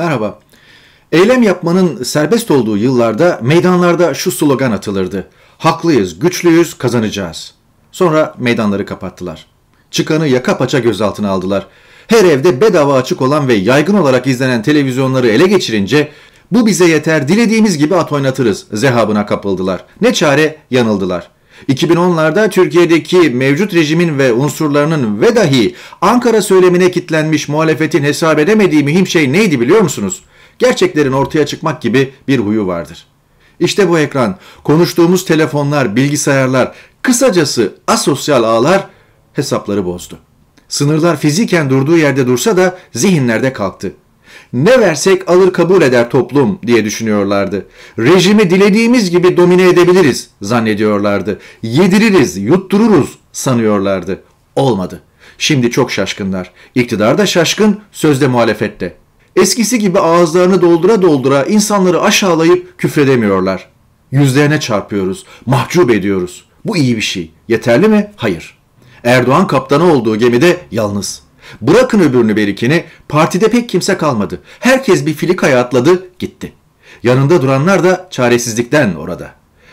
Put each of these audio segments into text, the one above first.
Merhaba. Eylem yapmanın serbest olduğu yıllarda meydanlarda şu slogan atılırdı. Haklıyız, güçlüyüz, kazanacağız. Sonra meydanları kapattılar. Çıkanı yaka paça gözaltına aldılar. Her evde bedava açık olan ve yaygın olarak izlenen televizyonları ele geçirince bu bize yeter dilediğimiz gibi at oynatırız zehabına kapıldılar. Ne çare yanıldılar.'' 2010'larda Türkiye'deki mevcut rejimin ve unsurlarının ve dahi Ankara söylemine kitlenmiş muhalefetin hesap edemediği mühim şey neydi biliyor musunuz? Gerçeklerin ortaya çıkmak gibi bir huyu vardır. İşte bu ekran, konuştuğumuz telefonlar, bilgisayarlar, kısacası asosyal ağlar hesapları bozdu. Sınırlar fiziken durduğu yerde dursa da zihinlerde kalktı. Ne versek alır kabul eder toplum diye düşünüyorlardı. Rejimi dilediğimiz gibi domine edebiliriz zannediyorlardı. Yediririz, yuttururuz sanıyorlardı. Olmadı. Şimdi çok şaşkınlar. İktidar da şaşkın, sözde muhalefette. Eskisi gibi ağızlarını doldura doldura insanları aşağılayıp küfredemiyorlar. Yüzlerine çarpıyoruz, mahcup ediyoruz. Bu iyi bir şey. Yeterli mi? Hayır. Erdoğan kaptanı olduğu gemide yalnız.'' Bırakın öbürünü berikini, partide pek kimse kalmadı. Herkes bir filikaya atladı, gitti. Yanında duranlar da çaresizlikten orada.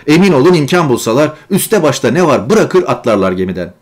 Emin olun imkan bulsalar üste başta ne var bırakır atlarlar gemiden.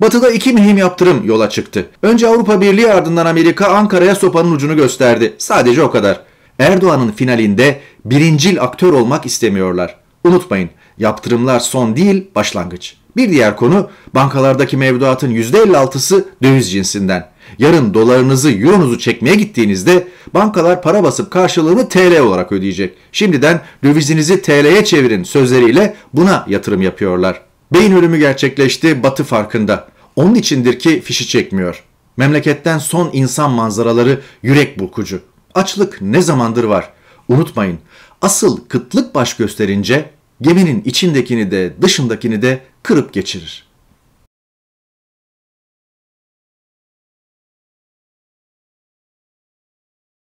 Batı'da iki mühim yaptırım yola çıktı. Önce Avrupa Birliği ardından Amerika Ankara'ya sopanın ucunu gösterdi. Sadece o kadar. Erdoğan'ın finalinde birincil aktör olmak istemiyorlar. Unutmayın yaptırımlar son değil başlangıç. Bir diğer konu bankalardaki mevduatın %56'sı döviz cinsinden. Yarın dolarınızı, euronuzu çekmeye gittiğinizde bankalar para basıp karşılığını TL olarak ödeyecek. Şimdiden dövizinizi TL'ye çevirin sözleriyle buna yatırım yapıyorlar. Beyin ölümü gerçekleşti batı farkında. Onun içindir ki fişi çekmiyor. Memleketten son insan manzaraları yürek burkucu. Açlık ne zamandır var? Unutmayın asıl kıtlık baş gösterince geminin içindekini de dışındakini de kırıp geçirir.